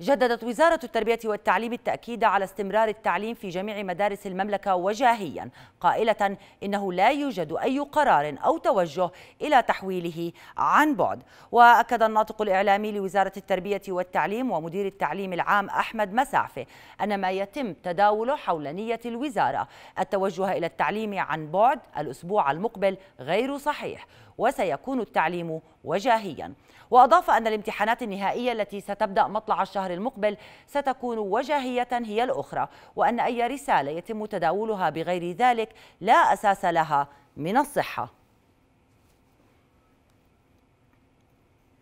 جددت وزارة التربية والتعليم التأكيد على استمرار التعليم في جميع مدارس المملكة وجاهيا قائلة إنه لا يوجد أي قرار أو توجه إلى تحويله عن بعد وأكد الناطق الإعلامي لوزارة التربية والتعليم ومدير التعليم العام أحمد مسعفة أن ما يتم تداوله حول نية الوزارة التوجه إلى التعليم عن بعد الأسبوع المقبل غير صحيح وسيكون التعليم وجاهيا وأضاف أن الامتحانات النهائية التي ستبدأ مطلع الشهر الشهر المقبل ستكون وجاهية هي الأخرى وأن أي رسالة يتم تداولها بغير ذلك لا أساس لها من الصحة